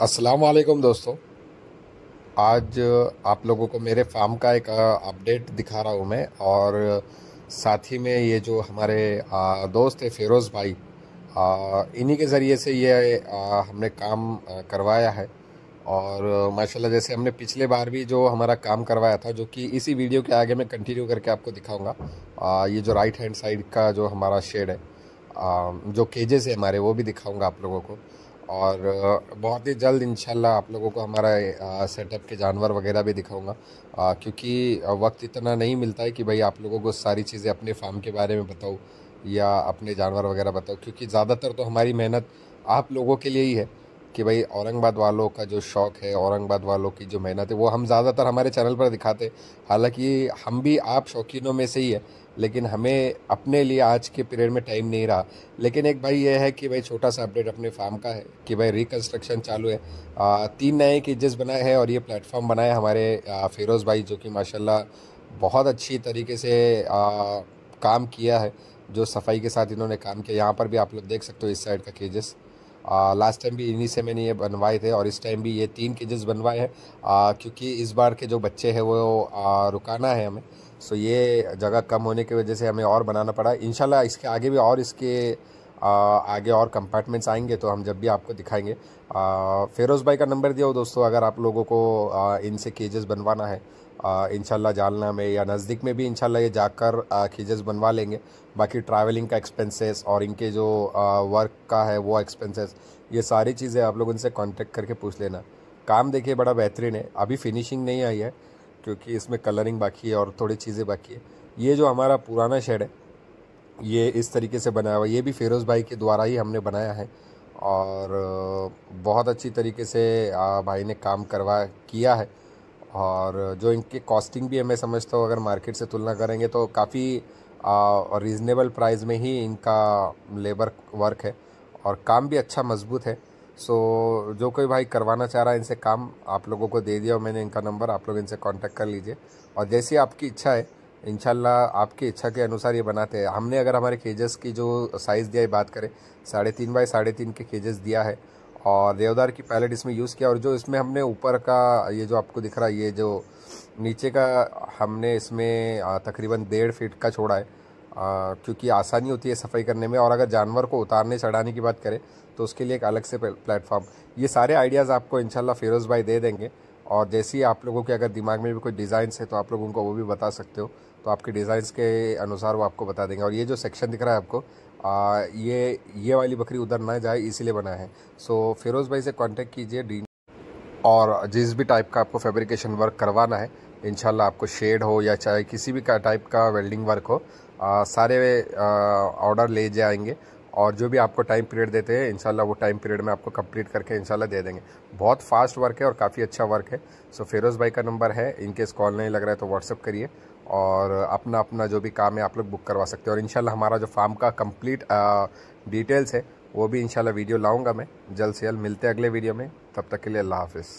अस्सलाम वालेकुम दोस्तों आज आप लोगों को मेरे फार्म का एक अपडेट दिखा रहा हूँ मैं और साथ ही में ये जो हमारे दोस्त है फिरोज़ भाई इन्हीं के ज़रिए से ये हमने काम करवाया है और माशाल्लाह जैसे हमने पिछले बार भी जो हमारा काम करवाया था जो कि इसी वीडियो के आगे मैं कंटिन्यू करके आपको दिखाऊँगा ये जो राइट हैंड साइड का जो हमारा शेड है जो केजेस है हमारे वो भी दिखाऊँगा आप लोगों को और बहुत ही जल्द इंशाल्लाह आप लोगों को हमारा सेटअप के जानवर वगैरह भी दिखाऊंगा क्योंकि वक्त इतना नहीं मिलता है कि भाई आप लोगों को सारी चीज़ें अपने फार्म के बारे में बताऊँ या अपने जानवर वगैरह बताओ क्योंकि ज़्यादातर तो हमारी मेहनत आप लोगों के लिए ही है कि भाई औरंगाबाद वालों का जो शौक़ है औरंगाबाद वालों की जो मेहनत है वो हम ज़्यादातर हमारे चैनल पर दिखाते हालांकि हम भी आप शौकीनों में से ही है लेकिन हमें अपने लिए आज के पीरियड में टाइम नहीं रहा लेकिन एक भाई ये है कि भाई छोटा सा अपडेट अपने फार्म का है कि भाई रिकन्स्ट्रक्शन चालू है आ, तीन नए केजेस बनाए हैं और ये प्लेटफॉर्म बनाए हमारे फिरोज़ भाई जो कि माशाला बहुत अच्छी तरीके से आ, काम किया है जो सफाई के साथ इन्होंने काम किया यहाँ पर भी आप लोग देख सकते हो इस साइड का केजेस लास्ट टाइम भी इन्हीं से मैंने ये बनवाए थे और इस टाइम भी ये तीन केजेस बनवाए हैं क्योंकि इस बार के जो बच्चे हैं वो आ, रुकाना है हमें सो ये जगह कम होने की वजह से हमें और बनाना पड़ा इन इसके आगे भी और इसके आगे और कंपार्टमेंट्स आएंगे तो हम जब भी आपको दिखाएंगे फ़ेरोज़ भाई का नंबर दिया हो दोस्तों अगर आप लोगों को इनसे केजेस बनवाना है इन जालना में या नज़दीक में भी इन ये जाकर केजेस बनवा लेंगे बाकी ट्रैवलिंग का एक्सपेंसेस और इनके जो वर्क का है वो एक्सपेंसेस ये सारी चीज़ें आप लोग उनसे कॉन्टेक्ट करके पूछ लेना काम देखिए बड़ा बेहतरीन है अभी फिनिशिंग नहीं आई है क्योंकि इसमें कलरिंग बाकी है और थोड़ी चीज़ें बाकी है ये जो हमारा पुराना शेड है ये इस तरीके से बनाया हुआ ये भी फ़िरोज़ भाई के द्वारा ही हमने बनाया है और बहुत अच्छी तरीके से भाई ने काम करवा किया है और जो इनके कॉस्टिंग भी है मैं समझता हूँ अगर मार्केट से तुलना करेंगे तो काफ़ी रीज़नेबल प्राइस में ही इनका लेबर वर्क है और काम भी अच्छा मजबूत है सो जो कोई भाई करवाना चाह रहा है इनसे काम आप लोगों को दे दिया और मैंने इनका नंबर आप लोग इनसे कांटेक्ट कर लीजिए और जैसी आपकी इच्छा है इनशाला आपकी इच्छा के अनुसार ये बनाते हैं हमने अगर हमारे केजेस की जो साइज़ दिया है बात करें साढ़े तीन बाई साढ़े तीन के केजेस दिया है और देवदार की पैलेट इसमें यूज़ किया और जो इसमें हमने ऊपर का ये जो आपको दिख रहा है ये जो नीचे का हमने इसमें तकरीबन डेढ़ फीट का छोड़ा है आ, क्योंकि आसानी होती है सफाई करने में और अगर जानवर को उतारने चढ़ाने की बात करें तो उसके लिए एक अलग से प्लेटफॉर्म ये सारे आइडियाज़ आपको इनशाला फिरोज़ भाई दे देंगे और जैसे ही आप लोगों के अगर दिमाग में भी कोई डिज़ाइन है तो आप लोग उनको वो भी बता सकते हो तो आपके डिज़ाइंस के अनुसार वो आपको बता देंगे और ये जो सेक्शन दिख रहा है आपको आ, ये ये वाली बकरी उधर ना जाए इसीलिए बना है सो फिरोज़ भाई से कांटेक्ट कीजिए डी और जिस भी टाइप का आपको फैब्रिकेशन वर्क करवाना है इन आपको शेड हो या चाहे किसी भी का टाइप का वेल्डिंग वर्क हो आ, सारे ऑर्डर ले जाएंगे और जो भी आपको टाइम पीरियड देते हैं इंशाल्लाह वो टाइम पीरियड में आपको कंप्लीट करके इनशाला दे देंगे बहुत फास्ट वर्क है और काफ़ी अच्छा वर्क है सो फेरोज़ भाई का नंबर है इनकेस कॉल नहीं लग रहा है तो व्हाट्सअप करिए और अपना अपना जो भी काम है आप लोग बुक करवा सकते हो और इन हमारा जो फार्म का कम्प्लीट डिटेल्स है वो भी इनशाला वीडियो लाऊँगा मैं जल्द से जल्द मिलते हैं अगले वीडियो में तब तक के लिए अल्लाह हाफिज़